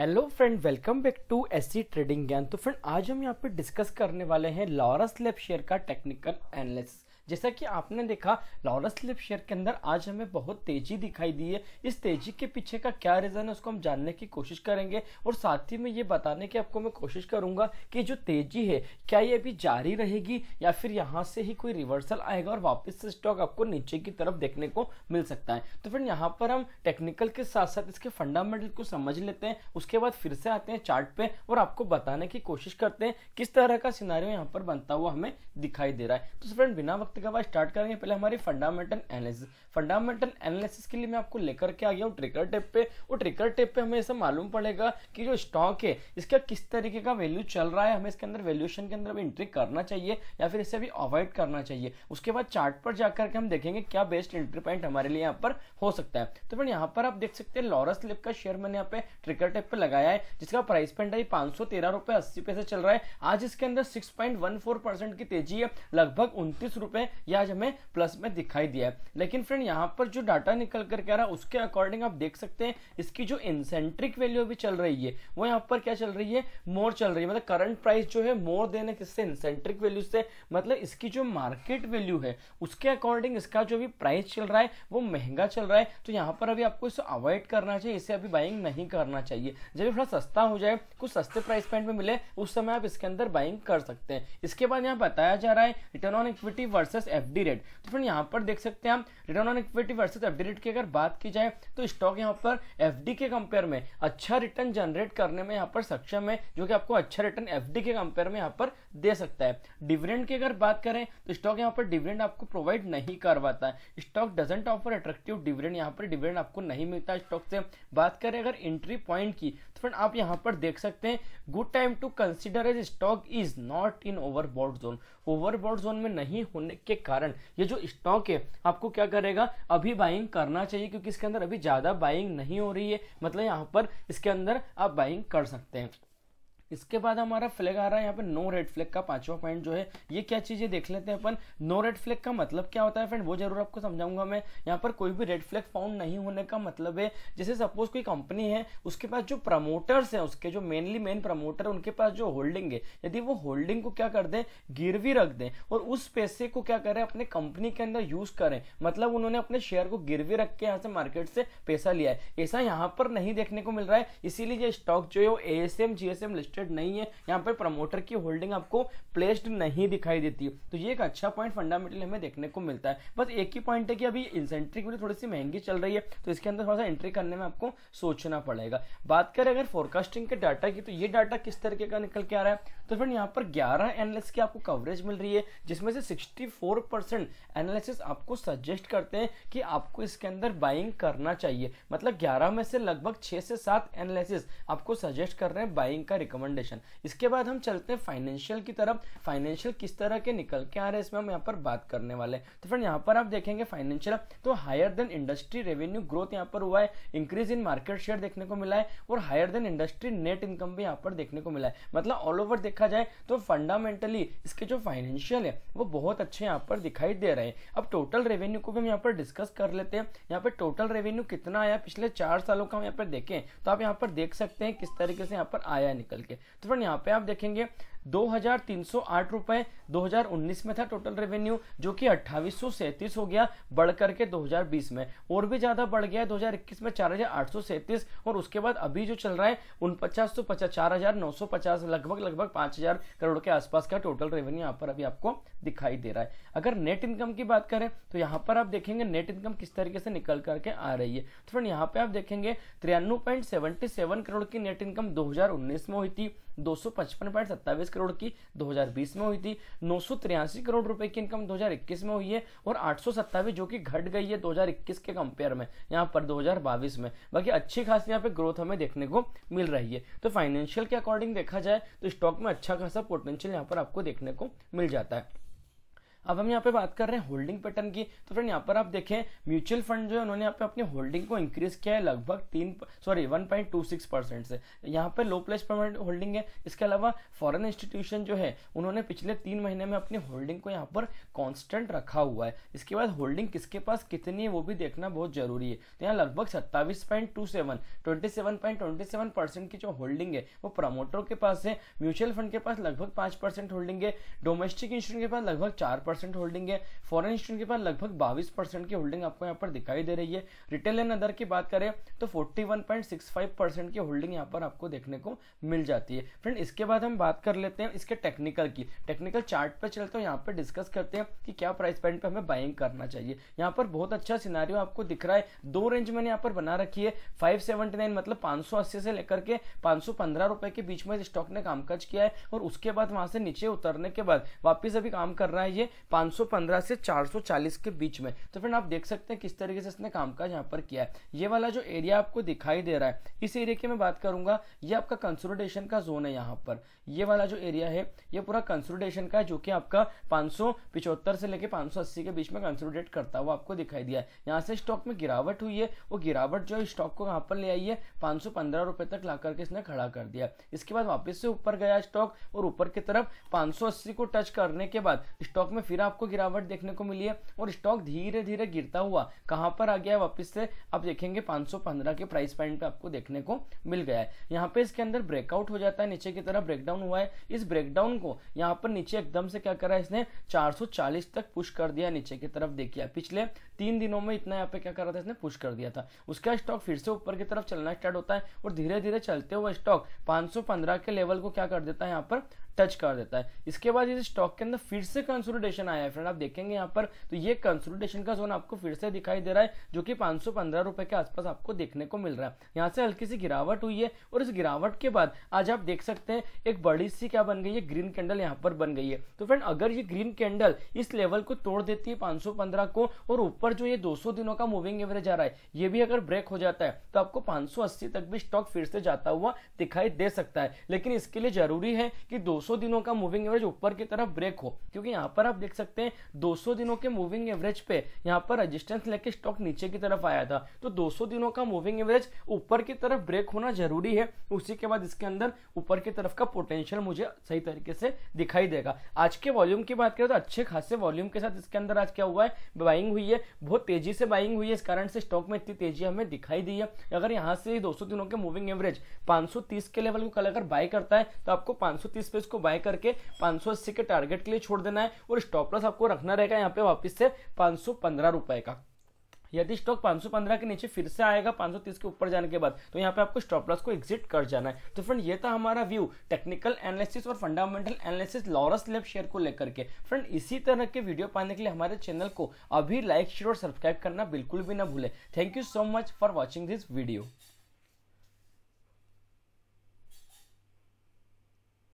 hello friend welcome back to SC trading Gyan तो friend आज हम यहाँ पे डिस्कस करने वाले हैं लॉरस लेप शेयर का टेक्निकल एनालिसिस जैसा कि आपने देखा लॉरस लिप शेयर के अंदर आज हमें बहुत तेजी दिखाई दी है इस तेजी के पीछे का क्या रीज़न है उसको हम जानने की कोशिश करेंगे और साथ ही में ये बताने की आपको मैं कोशिश करूंगा कि जो तेजी है क्या ये अभी जारी रहेगी या फिर यहाँ से ही कोई रिवर्सल आएगा और वापस से स्टॉक आपको नीचे की तरफ देखने को मिल सकता है तो फिर यहाँ पर हम टेक्निकल के साथ साथ इसके फंडामेंटल को समझ लेते हैं उसके बाद फिर से आते हैं चार्ट पे और आपको बताने की कोशिश करते हैं किस तरह का सिनारियों यहाँ पर बनता हुआ हमें दिखाई दे रहा है तो फ्रेंड बिना वक्त वक्त के बाद स्टार्ट करेंगे पहले हमारी फंडामेंटल एनालिसिस फंडामेंटल एनालिसिस के लिए मैं आपको लेकर के आ गया हूँ ट्रिकर टेप पे और ट्रिकर टेप पे हमें ऐसा मालूम पड़ेगा कि जो स्टॉक है इसका किस तरीके का वैल्यू चल रहा है हमें इसके अंदर वैल्यूशन के अंदर अभी एंट्री करना चाहिए या फिर इसे अभी अवॉइड करना चाहिए उसके बाद चार्ट पर जाकर के हम देखेंगे क्या बेस्ट एंट्री पॉइंट हमारे लिए यहाँ पर हो सकता है तो फिर यहाँ पर आप देख सकते हैं लॉरस लिप का शेयर मैंने यहाँ पे ट्रिकर टेप पे लगाया है जिसका प्राइस पॉइंट है पांच सौ तेरह रुपए अस्सी पैसे चल रहा है आज इसके अंदर six point one four percent की तेजी है लगभग उनतीस रुपए है या आज हमें प्लस में दिखाई दिया है लेकिन फ्रेंड यहाँ पर जो डाटा निकल कर कह रहा है उसके अकॉर्डिंग आप देख सकते हैं इसकी जो इंसेंट्रिक वैल्यू भी चल रही है वो यहाँ पर क्या चल रही है मोर चल रही है मतलब करंट प्राइस जो है मोर देने किससे इंसेंट्रिक वैल्यू से मतलब इसकी जो मार्केट वैल्यू है उसके अकॉर्डिंग इसका जो भी प्राइस चल रहा है वो महंगा चल रहा है तो यहाँ पर अभी आपको इसे अवॉइड करना चाहिए इसे अभी बाइंग नहीं करना चाहिए जब थोड़ा सस्ता हो जाए कुछ सस्ते प्राइस पॉइंट में मिले उस समय आप इसके अंदर बाइंग कर सकते हैं इसके बाद यहाँ बताया जा रहा है return on equity versus versus FD rate तो फ्रेंड यहां पर देख सकते हैं हम return on equity versus FD rate की अगर बात की जाए तो स्टॉक यहां पर एफडी के कंपेयर में अच्छा रिटर्न जनरेट करने में यहां पर सक्षम है जो कि आपको अच्छा रिटर्न एफडी के कंपेयर में यहां पर दे सकता है डिविडेंड की अगर बात करें तो स्टॉक यहां पर डिविडेंड आपको प्रोवाइड नहीं करवाता है stock doesn't offer attractive dividend यहां पर डिविडेंड आपको नहीं मिलता स्टॉक से बात करें अगर एंट्री पॉइंट की तो फ्रेंड आप यहां पर देख सकते हैं good time to consider as stock is not in overbought zone overbought zone में नहीं होने के कारण ये जो स्टॉक है आपको क्या करेगा अभी बाइंग करना चाहिए क्योंकि इसके अंदर अभी ज़्यादा बाइंग नहीं हो रही है मतलब यहाँ पर इसके अंदर आप बाइंग कर सकते हैं इसके बाद हमारा फ्लैग आ रहा है यहाँ पे नो रेड फ्लैग का पांचवा पॉइंट जो है ये क्या चीजें देख लेते हैं अपन नो रेड फ्लैग का मतलब क्या होता है फ्रेंड वो जरूर आपको समझाऊंगा मैं यहाँ पर कोई भी रेड फ्लैग फाउंड नहीं होने का मतलब है जैसे सपोज कोई कंपनी है उसके पास जो प्रमोटर्स है उसके जो मेनली मेन प्रमोटर उनके पास जो होल्डिंग है यदि वो होल्डिंग को क्या कर दे गिरवी रख दे और उस पैसे को क्या करें अपने कंपनी के अंदर यूज करें मतलब उन्होंने अपने शेयर को गिरवी रख के यहाँ से मार्केट से पैसा लिया है ऐसा यहाँ पर नहीं देखने को मिल रहा है इसीलिए स्टॉक जो है वो A S M G S M listed नहीं है यहाँ पर प्रमोटर की होल्डिंग आपको प्लेस्ड नहीं दिखाई देती तो ये एक अच्छा पॉइंट फंडामेंटल हमें देखने को मिलता है बस एक ही पॉइंट है कि अभी इंसेंट्री की थोड़ी सी महंगी चल रही है तो इसके अंदर थोड़ा सा एंट्री करने में आपको सोचना पड़ेगा बात करें अगर फोरकास्टिंग के डाटा की तो ये डाटा किस तरीके का निकल के आ रहा है तो फ्रेंड यहाँ पर 11 एनालिस की आपको कवरेज मिल रही है जिसमें से 64 परसेंट एनालिसिस आपको सजेस्ट करते हैं कि आपको इसके अंदर बाइंग करना चाहिए मतलब 11 में से लगभग 6 से 7 एनालिसिस आपको सजेस्ट कर रहे हैं बाइंग का रिकमेंड रिकमेंडेशन इसके बाद हम चलते हैं फाइनेंशियल की तरफ फाइनेंशियल किस तरह के निकल के आ रहे हैं इसमें हम यहाँ पर बात करने वाले तो फ्रेंड यहाँ पर आप देखेंगे फाइनेंशियल तो higher than industry revenue growth यहाँ पर हुआ है इंक्रीज इन मार्केट शेयर देखने को मिला है और higher than industry net income भी यहाँ पर देखने को मिला है मतलब ऑल ओवर देखा जाए तो फंडामेंटली इसके जो फाइनेंशियल है वो बहुत अच्छे यहाँ पर दिखाई दे रहे हैं अब टोटल रेवेन्यू को भी हम यहाँ पर डिस्कस कर लेते हैं यहाँ पर टोटल रेवेन्यू कितना आया पिछले चार सालों का हम यहाँ पर देखें तो आप यहाँ पर देख सकते हैं किस तरीके से यहाँ पर आया निकल के तो फ्रेंड यहाँ पे आप देखेंगे दो हजार तीन सौ आठ रुपए दो हजार उन्नीस में था टोटल रेवेन्यू जो कि अट्ठावी सौ सैंतीस हो गया बढ़ करके दो हजार बीस में और भी ज्यादा बढ़ गया दो हजार इक्कीस में चार हजार आठ सौ सैंतीस और उसके बाद अभी जो चल रहा है उनपचास सौ पचास चार हजार नौ सौ पचास लगभग लगभग पांच हजार करोड़ के आसपास का टोटल रेवेन्यू यहाँ पर अभी आपको दिखाई दे रहा है अगर नेट इनकम की बात करें तो यहाँ पर आप देखेंगे नेट इनकम किस तरीके से निकल करके आ रही है तो फ्रेंड यहाँ पे आप देखेंगे तिरानवे पॉइंट सेवेंटी सेवन करोड़ की नेट इनकम दो हजार उन्नीस में हुई थी की दो करोड़ की 2020 में हुई थी नौ करोड़ रुपए की इनकम 2021 में हुई है और आठ जो कि घट गई है 2021 के कंपेयर में यहाँ पर 2022 में बाकी अच्छी खासी यहाँ पे ग्रोथ हमें देखने को मिल रही है तो फाइनेंशियल के अकॉर्डिंग देखा जाए तो स्टॉक में अच्छा खासा पोटेंशियल यहाँ पर आपको देखने को मिल जाता है अब हम यहाँ पे बात कर रहे हैं होल्डिंग पैटर्न की तो फ्रेंड यहाँ पर आप देखें म्यूचुअल फंड जो है उन्होंने यहाँ पे अपनी होल्डिंग को इंक्रीज किया है लगभग तीन sorry one point two six percent से यहाँ पे लो प्लेस परमानेंट होल्डिंग है इसके अलावा फॉरेन इंस्टीट्यूशन जो है उन्होंने पिछले तीन महीने में अपनी होल्डिंग को यहाँ पर कॉन्स्टेंट रखा हुआ है इसके बाद होल्डिंग किसके पास कितनी है वो भी देखना बहुत जरूरी है तो यहाँ लगभग सत्ताईस point two seven twenty seven point twenty seven percent की जो होल्डिंग है वो प्रमोटर के पास है म्यूचुअल फंड के पास लगभग पांच परसेंट होल्डिंग है डोमेस्टिक इंस्टीट्यूट के पास लगभग चार परसेंट होल्डिंग है फॉरन इंस्टीट्यूट के पास लगभग बाईस परसेंट की होल्डिंग आपको यहाँ पर दिखाई दे रही है रिटेल एंड अदर की बात करें तो फोर्टी की होल्डिंग यहाँ पर आपको देखने को मिल जाती है फ्रेंड इसके बाद हम बात कर लेते हैं इसके टेक्निकल की टेक्निकल चार्ट पर चलते हैं यहाँ पर डिस्कस करते हैं कि क्या प्राइस पॉइंट पर हमें बाइंग करना चाहिए यहाँ पर बहुत अच्छा सिनारियो आपको दिख रहा है दो रेंज मैंने यहाँ पर बना रखी है फाइव सेवेंटी नाइन मतलब सौ अस्सी से लेकर के सौ पंद्रह रुपए के बीच में स्टॉक ने कामकाज किया है और उसके बाद वहां से नीचे उतरने के बाद वापस अभी काम कर रहा है ये 515 से 440 के बीच में तो फ्रेंड आप देख सकते हैं किस तरीके से इसने कामकाज यहाँ पर किया है ये वाला जो एरिया आपको दिखाई दे रहा है इस एरिया की मैं बात करूंगा ये आपका कंसोलिडेशन का जोन है यहाँ पर ये वाला जो एरिया है ये पूरा कंसोलिडेशन का है जो कि आपका पांच से लेकर पांच के बीच में कंसोलिडेट करता हुआ आपको दिखाई दिया है यहाँ से स्टॉक में गिरावट हुई है वो गिरावट जो है स्टॉक को यहाँ पर ले आई है पांच तक ला करके इसने खड़ा कर दिया इसके बाद वापिस से ऊपर गया स्टॉक और ऊपर की तरफ पांच को टच करने के बाद स्टॉक में फिर आपको गिरावट देखने को मिली है और स्टॉक धीरे धीरे गिरता हुआ कहाँ पर आ गया वापस से आप देखेंगे 515 के प्राइस पॉइंट पे आपको देखने को मिल गया है यहाँ पे इसके अंदर ब्रेकआउट हो जाता है नीचे की तरफ ब्रेकडाउन हुआ है इस ब्रेकडाउन को यहाँ पर नीचे एकदम से क्या करा इसने चार तक पुश कर दिया नीचे की तरफ देखिए पिछले तीन दिनों में इतना यहाँ पे क्या करा था इसने पुश कर दिया था उसका स्टॉक फिर से ऊपर की तरफ चलना स्टार्ट होता है और धीरे धीरे चलते हुए स्टॉक 515 के लेवल को क्या कर देता है यहाँ पर टच कर देता है इसके बाद इस स्टॉक के अंदर फिर से कंसोलिडेशन कंसोलिडेशन आया है फ्रेंड आप देखेंगे यहाँ पर तो ये कंसोलिडेशन का जोन आपको फिर से दिखाई दे रहा है जो कि पांच रुपए के आसपास आपको देखने को मिल रहा है यहाँ से हल्की सी गिरावट हुई है और इस गिरावट के बाद आज आप देख सकते हैं एक बड़ी सी क्या बन गई है ग्रीन कैंडल यहाँ पर बन गई है तो फ्रेंड अगर ये ग्रीन कैंडल इस लेवल को तोड़ देती है 515 को और ऊपर जो ये 200 दिनों का मूविंग एवरेज आ रहा है ये भी अगर ब्रेक हो जाता है तो आपको 580 तक भी स्टॉक फिर से जाता हुआ दिखाई दे सकता है लेकिन इसके लिए जरूरी है कि 200 दिनों का मूविंग एवरेज ऊपर की तरफ ब्रेक हो क्योंकि यहाँ पर आप लिख सकते हैं 200 दिनों के मूविंग एवरेज पे यहाँ पर रजिस्टेंस लेके स्टॉक नीचे की तरफ आया था तो 200 दिनों का मूविंग एवरेज ऊपर की तरफ ब्रेक होना जरूरी है उसी के बाद इसके अंदर ऊपर की तरफ का पोटेंशियल मुझे सही तरीके से दिखाई देगा आज के वॉल्यूम की बात करें तो अच्छे खासे वॉल्यूम के साथ इसके अंदर आज क्या हुआ है बाइंग हुई है बहुत तेजी से बाइंग हुई है इस कारण से स्टॉक में इतनी तेजी हमें दिखाई दी है अगर यहाँ से 200 दिनों के मूविंग एवरेज 530 के लेवल को कल अगर बाय करता है तो आपको 530 पे इसको बाय करके 580 के टारगेट के लिए छोड़ देना है और स्टॉक स्टॉप लॉस आपको रखना रहेगा यहाँ पे वापस से पांच रुपए का यदि स्टॉक 515 के नीचे फिर से आएगा 530 के ऊपर जाने के बाद तो यहाँ पे आपको स्टॉप लॉस को एग्जिट कर जाना है तो फ्रेंड ये था हमारा व्यू टेक्निकल एनालिसिस और fundamental analysis Laurus lab share को लेकर के फ्रेंड इसी तरह के वीडियो पाने के लिए हमारे चैनल को अभी लाइक शेयर और सब्सक्राइब करना बिल्कुल भी ना भूले thank you so much for watching this video